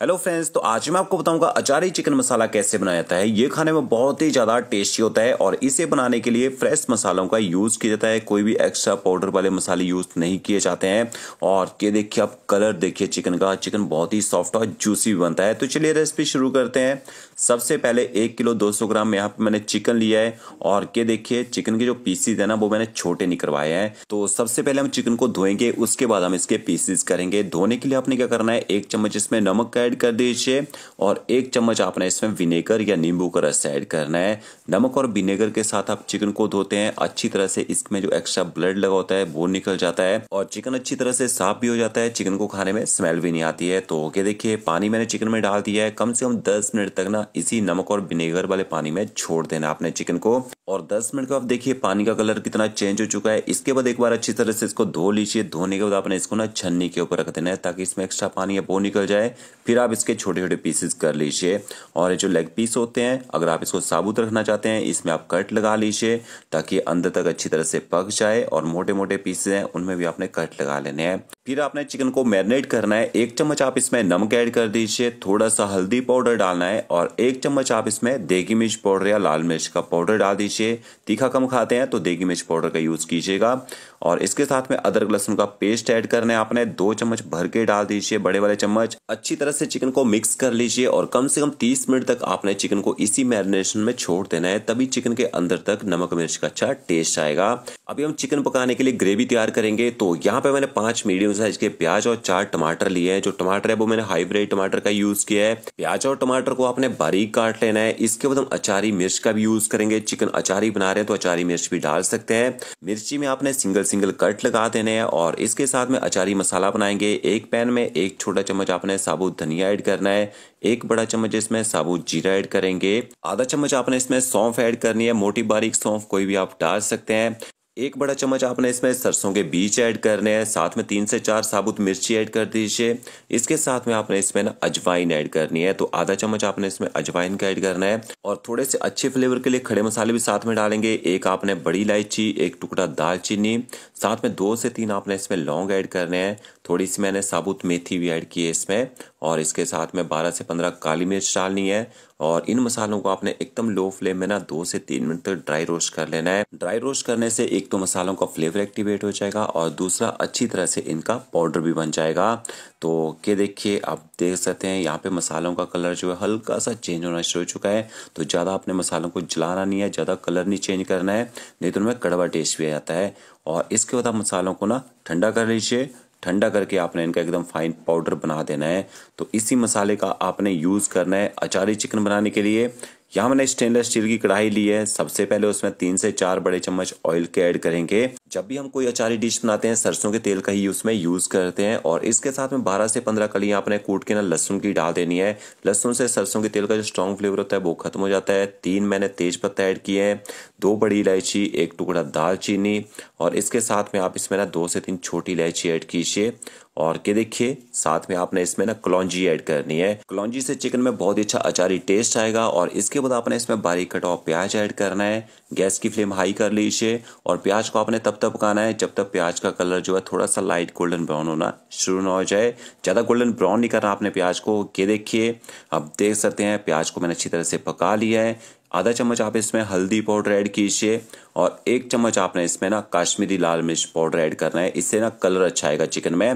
hello friends तो आज मैं आपको बताऊंगा अचारी चिकन मसाला कैसे बनाया जाता है ये खाने में बहुत ही ज़्यादा टेस्टी होता है और इसे बनाने के लिए फ्रेश मसालों का यूज़ किया जाता है कोई भी एक्स्ट्रा पाउडर वाले मसाले यूज़ नहीं किए जाते हैं और ये देखिए आप कलर देखिए चिकन का चिकन बहुत ही सॉफ्ट और जूसी भी बनता है तो चलिए रेसिपी शुरू करते हैं सबसे पहले एक किलो दो सौ ग्राम यहाँ पर मैंने चिकन लिया है और ये देखिए चिकन के जो पीसीज है ना वो मैंने छोटे निकलवाए हैं तो सबसे पहले हम चिकन को धोएंगे उसके बाद हम इसके पीसीज करेंगे धोने के लिए आपने क्या करना है एक चम्मच इसमें नमक का ऐड कर दीजिए और एक चम्मच आपने इसमें विनेगर या नींबू का रस ऐड करना है नमक और विनेगर के साथ आप चिकन को धोते हैं अच्छी तरह से इसमें जो एक्स्ट्रा ब्लड लगा होता है वो निकल जाता है और चिकन अच्छी तरह से साफ भी हो जाता है चिकन को खाने में स्मेल भी नहीं आती है तो ओके देखिए पानी मैंने चिकन में डाल दिया है कम से कम दस मिनट तक ना इसी नमक और विनेगर वाले पानी में छोड़ देना आपने चिकन को और दस मिनट के बाद देखिए पानी का कलर कितना चेंज हो चुका है इसके बाद एक बार अच्छी तरह से इसको धो लीजिए धोने के बाद आपने इसको ना छन्नी के ऊपर रख देना है ताकि इसमें एक्स्ट्रा पानी है वो निकल जाए फिर फिर आप इसके छोटे छोटे पीसेस कर लीजिए और ये जो लेग पीस होते हैं अगर आप इसको साबुत रखना चाहते हैं इसमें आप कट लगा लीजिए ताकि अंदर तक अच्छी तरह से पक जाए और मोटे मोटे पीसेस हैं उनमें भी आपने कट लगा लेने हैं फिर आपने चिकन को मैरिनेट करना है एक चम्मच आप इसमें नमक ऐड कर दीजिए थोड़ा सा हल्दी पाउडर डालना है और एक चम्मच आप इसमें देगी मिर्च पाउडर या लाल मिर्च का पाउडर डाल दीजिए तीखा कम खाते हैं तो देगी मिर्च पाउडर का यूज़ कीजिएगा और इसके साथ में अदरक लहसुन का पेस्ट ऐड करना है आपने दो चम्मच भर के डाल दीजिए बड़े वाले चम्मच अच्छी तरह से चिकन को मिक्स कर लीजिए और कम से कम तीस मिनट तक आपने चिकन को इसी मैरिनेशन में छोड़ देना है तभी चिकन के अंदर तक नमक मिर्च का अच्छा टेस्ट आएगा अभी हम चिकन पकाने के लिए ग्रेवी तैयार करेंगे तो यहाँ पे मैंने पाँच मीडियम मीडियम साइज के प्याज और चार टमाटर लिए हैं जो टमाटर है वो मैंने हाईब्रिड टमाटर का यूज किया है प्याज और टमाटर को आपने बारीक काट लेना है इसके बाद हम अचारी मिर्च का भी यूज करेंगे चिकन अचारी बना रहे हैं तो अचारी मिर्च भी डाल सकते हैं मिर्ची में आपने सिंगल सिंगल कट लगा देने हैं और इसके साथ में अचारी मसाला बनाएंगे एक पैन में एक छोटा चम्मच आपने साबुत धनिया ऐड करना है एक बड़ा चम्मच इसमें साबुत जीरा ऐड करेंगे आधा चम्मच आपने इसमें सौंफ ऐड करनी है मोटी बारीक सौंफ कोई भी आप डाल सकते हैं एक बड़ा चम्मच आपने इसमें सरसों के बीज ऐड करने हैं साथ में तीन से चार साबुत मिर्ची ऐड कर दीजिए इसके साथ में आपने इसमें ना अजवाइन ऐड करनी है तो आधा चम्मच आपने इसमें अजवाइन का ऐड करना है और थोड़े से अच्छे फ्लेवर के लिए खड़े मसाले भी साथ में डालेंगे एक आपने बड़ी इलायची एक टुकड़ा दालचीनी साथ में दो से तीन आपने इसमें लौंग ऐड करने हैं थोड़ी सी मैंने साबुत मेथी भी ऐड की है इसमें और इसके साथ में 12 से 15 काली मिर्च डालनी है और इन मसालों को आपने एकदम लो फ्लेम में ना दो से तीन मिनट तक ड्राई रोस्ट कर लेना है ड्राई रोस्ट करने से एक तो मसालों का फ्लेवर एक्टिवेट हो जाएगा और दूसरा अच्छी तरह से इनका पाउडर भी बन जाएगा तो के देखिए आप देख सकते हैं यहाँ पे मसालों का कलर जो है हल्का सा चेंज होना शुरू हो चुका है तो ज़्यादा अपने मसालों को जलाना नहीं है ज़्यादा कलर नहीं चेंज करना है नहीं तो उनमें कड़वा टेस्ट भी आता है और इसके बाद आप मसालों को ना ठंडा कर लीजिए ठंडा करके आपने इनका एकदम फाइन पाउडर बना देना है तो इसी मसाले का आपने यूज़ करना है अचारी चिकन बनाने के लिए यहाँ मैंने स्टेनलेस स्टील की कढ़ाई ली है सबसे पहले उसमें तीन से चार बड़े चम्मच ऑयल के ऐड करेंगे जब भी हम कोई अचारी डिश बनाते हैं सरसों के तेल का ही उसमें यूज़ करते हैं और इसके साथ में 12 से 15 कलियाँ आपने कूट के ना लहसुन की डाल देनी है लहसुन से सरसों के तेल का जो स्ट्रॉन्ग फ्लेवर होता है वो ख़त्म हो जाता है तीन मैंने तेज पत्ता ऐड किए हैं दो बड़ी इलायची एक टुकड़ा दालचीनी और इसके साथ में आप इसमें ना दो से तीन छोटी इलायची ऐड कीजिए और के देखिए साथ में आपने इसमें ना कलौजी ऐड करनी है कलौजी से चिकन में बहुत ही अच्छा अचारी टेस्ट आएगा और इसके बाद आपने इसमें बारीक कटा हुआ प्याज ऐड करना है गैस की फ्लेम हाई कर लीजिए और प्याज को आपने तब तक पकाना है जब तक प्याज का कलर जो है थोड़ा सा लाइट गोल्डन ब्राउन होना शुरू ना हो जाए ज़्यादा गोल्डन ब्राउन नहीं करना आपने प्याज को ये देखिए अब देख सकते हैं प्याज को मैंने अच्छी तरह से पका लिया है आधा चम्मच आप इसमें हल्दी पाउडर ऐड कीजिए और एक चम्मच आपने इसमें ना काश्मीरी लाल मिर्च पाउडर ऐड करना है इससे ना कलर अच्छा आएगा चिकन में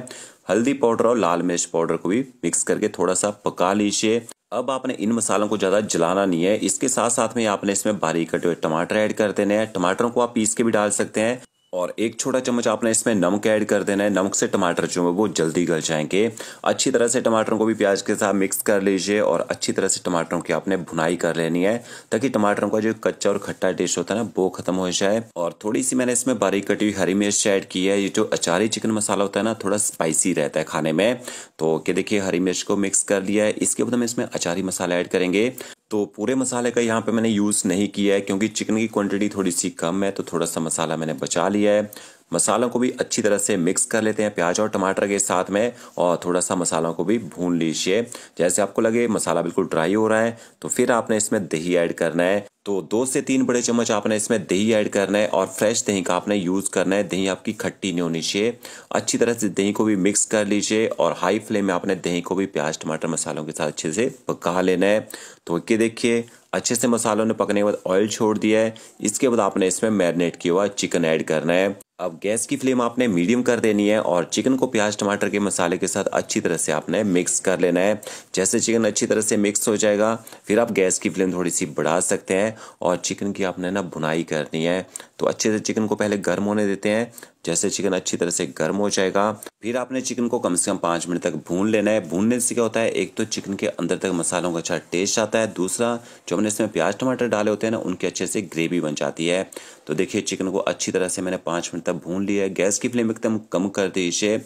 हल्दी पाउडर और लाल मिर्च पाउडर को भी मिक्स करके थोड़ा सा पका लीजिए अब आपने इन मसालों को ज़्यादा जलाना नहीं है इसके साथ साथ में आपने इसमें बारीक कटे हुए टमाटर ऐड कर देने हैं टमाटरों को आप पीस के भी डाल सकते हैं और एक छोटा चम्मच आपने इसमें नमक ऐड कर देना है नमक से टमाटर जो है वो जल्दी गल जाएंगे अच्छी तरह से टमाटरों को भी प्याज के साथ मिक्स कर लीजिए और अच्छी तरह से टमाटरों की आपने भुनाई कर लेनी है ताकि टमाटरों का जो कच्चा और खट्टा टेस्ट होता है ना वो खत्म हो जाए और थोड़ी सी मैंने इसमें बारीक कटी हुई हरी मिर्च ऐड की है ये जो अचारी चिकन मसाला होता है ना थोड़ा स्पाइसी रहता है खाने में तो ये देखिए हरी मिर्च को मिक्स कर लिया है इसके बाद हम इसमें अचारी मसाला ऐड करेंगे तो पूरे मसाले का यहाँ पे मैंने यूज़ नहीं किया है क्योंकि चिकन की क्वांटिटी थोड़ी सी कम है तो थोड़ा सा मसाला मैंने बचा लिया है मसालों को भी अच्छी तरह से मिक्स कर लेते हैं प्याज और टमाटर के साथ में और थोड़ा सा मसालों को भी भून लीजिए जैसे आपको लगे मसाला बिल्कुल ड्राई हो रहा है तो फिर आपने इसमें दही ऐड करना है तो दो से तीन बड़े चम्मच आपने इसमें दही ऐड करना है और फ्रेश दही का आपने यूज़ करना है दही आपकी खट्टी नहीं होनी चाहिए अच्छी तरह से दही को भी मिक्स कर लीजिए और हाई फ्लेम में आपने दही को भी प्याज टमाटर मसालों के साथ अच्छे से पका लेना है तो ये देखिए अच्छे से मसालों ने पकने के बाद ऑयल छोड़ दिया है इसके बाद आपने इसमें मैरिनेट किया हुआ चिकन ऐड करना है अब गैस की फ्लेम आपने मीडियम कर देनी है और चिकन को प्याज टमाटर के मसाले के साथ अच्छी तरह से आपने मिक्स कर लेना है जैसे चिकन अच्छी तरह से मिक्स हो जाएगा फिर आप गैस की फ्लेम थोड़ी सी बढ़ा सकते हैं और चिकन की आपने ना बुनाई करनी है तो अच्छे से चिकन को पहले गर्म होने देते हैं जैसे चिकन अच्छी तरह से गर्म हो जाएगा फिर आपने चिकन को कम से कम पाँच मिनट तक भून लेना है भूनने से क्या होता है एक तो चिकन के अंदर तक मसालों का अच्छा टेस्ट आता है दूसरा जो हमने इसमें प्याज टमाटर डाले होते हैं ना उनके अच्छे से ग्रेवी बन जाती है तो देखिए चिकन को अच्छी तरह से मैंने पाँच मिनट तक भून लिया है गैस की फ्लेम एकदम कम कर दीजिए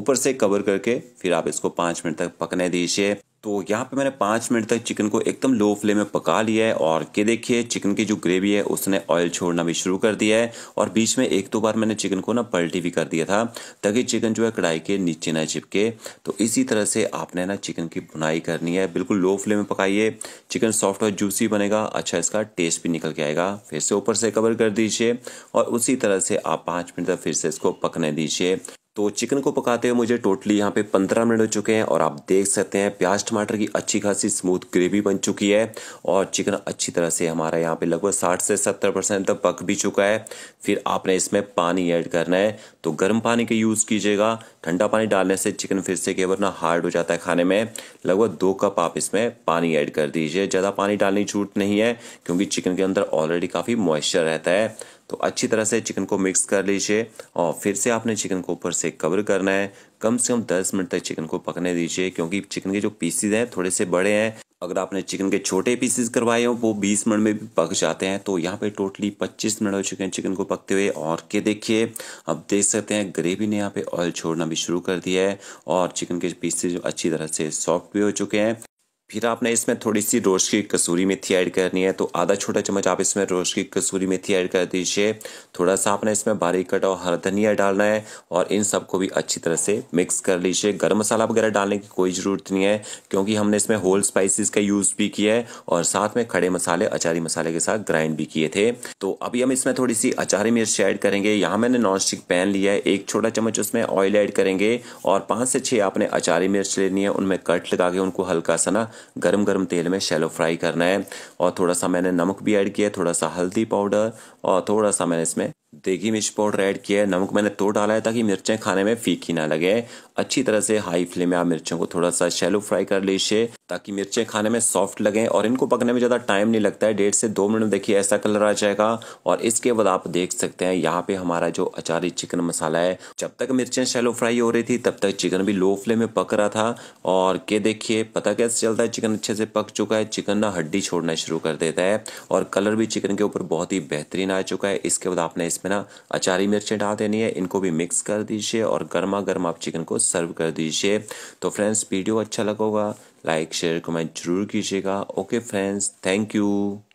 ऊपर से कवर करके फिर आप इसको पाँच मिनट तक पकने दीजिए तो यहाँ पे मैंने पाँच मिनट तक चिकन को एकदम लो फ्लेम में पका लिया है और के देखिए चिकन की जो ग्रेवी है उसने ऑयल छोड़ना भी शुरू कर दिया है और बीच में एक दो बार मैंने चिकन को ना पलटी भी कर दिया था ताकि चिकन जो है कढ़ाई के नीचे ना चिपके तो इसी तरह से आपने ना चिकन की बुनाई करनी है बिल्कुल लो फ्लेम में पकाइए चिकन सॉफ्ट और जूसी बनेगा अच्छा इसका टेस्ट भी निकल के आएगा फिर से ऊपर से कवर कर दीजिए और उसी तरह से आप पाँच मिनट तक फिर से इसको पकने दीजिए तो चिकन को पकाते हुए मुझे टोटली यहाँ पे पंद्रह मिनट हो चुके हैं और आप देख सकते हैं प्याज टमाटर की अच्छी खासी स्मूथ ग्रेवी बन चुकी है और चिकन अच्छी तरह से हमारा यहाँ पे लगभग साठ से सत्तर परसेंट तक पक भी चुका है फिर आपने इसमें पानी ऐड करना है तो गर्म पानी का यूज़ कीजिएगा ठंडा पानी डालने से चिकन फिर से केवल ना हार्ड हो जाता है खाने में लगभग दो कप आप इसमें पानी ऐड कर दीजिए ज़्यादा पानी डालने की छूट नहीं है क्योंकि चिकन के अंदर ऑलरेडी काफ़ी मॉइस्चर रहता है तो अच्छी तरह से चिकन को मिक्स कर लीजिए और फिर से आपने चिकन को ऊपर से कवर करना है कम से कम 10 मिनट तक चिकन को पकने दीजिए क्योंकि चिकन के जो पीसीज हैं थोड़े से बड़े हैं अगर आपने चिकन के छोटे पीसेस करवाए हो वो 20 मिनट में भी पक जाते हैं तो यहाँ पे टोटली 25 मिनट हो चुके हैं चिकन को पकते हुए और के देखिए अब देख सकते हैं ग्रेवी ने यहाँ पे ऑयल छोड़ना भी शुरू कर दिया है और चिकन के पीसेस अच्छी तरह से सॉफ्ट भी हो चुके हैं फिर आपने इसमें थोड़ी सी रोश की कसूरी मेथी ऐड करनी है तो आधा छोटा चम्मच आप इसमें रोश की कसूरी मेथी ऐड कर दीजिए थोड़ा सा आपने इसमें बारीक कटा और हरा धनिया डालना है और इन सबको भी अच्छी तरह से मिक्स कर लीजिए गर्म मसाला वगैरह डालने की कोई ज़रूरत नहीं है क्योंकि हमने इसमें होल स्पाइसिस का यूज़ भी किया है और साथ में खड़े मसाले अचारी मसाले के साथ ग्राइंड भी किए थे तो अभी हम इसमें थोड़ी सी अचारी मिर्च ऐड करेंगे यहाँ मैंने नॉन स्टिक पैन लिया है एक छोटा चम्मच उसमें ऑयल ऐड करेंगे और पाँच से छः आपने अचारी मिर्च लेनी है उनमें कट लगा के उनको हल्का सा ना गरम गरम तेल में शैलो फ्राई करना है और थोड़ा सा मैंने नमक भी ऐड किया थोड़ा सा हल्दी पाउडर और थोड़ा सा मैंने इसमें देगी मिर्च पाउडर ऐड किया है नमक मैंने तो डाला है ताकि मिर्चें खाने में फीकी ना लगे अच्छी तरह से हाई फ्लेम में आप मिर्चों को थोड़ा सा शेलो फ्राई कर लीजिए ताकि मिर्चें खाने में सॉफ्ट लगें और इनको पकने में ज़्यादा टाइम नहीं लगता है डेढ़ से दो मिनट देखिए ऐसा कलर आ जाएगा और इसके बाद आप देख सकते हैं यहाँ पे हमारा जो अचारी चिकन मसाला है जब तक मिर्चें शेलो फ्राई हो रही थी तब तक चिकन भी लो फ्लेम में पक रहा था और के देखिए पता कैसे चलता है चिकन अच्छे से पक चुका है चिकन ना हड्डी छोड़ना शुरू कर देता है और कलर भी चिकन के ऊपर बहुत ही बेहतरीन आ चुका है इसके बाद आपने इसमें इसमें ना अचारी मिर्चें डाल देनी है इनको भी मिक्स कर दीजिए और गर्मा गर्म आप चिकन को सर्व कर दीजिए तो फ्रेंड्स वीडियो अच्छा लगेगा लाइक शेयर कमेंट जरूर कीजिएगा ओके फ्रेंड्स थैंक यू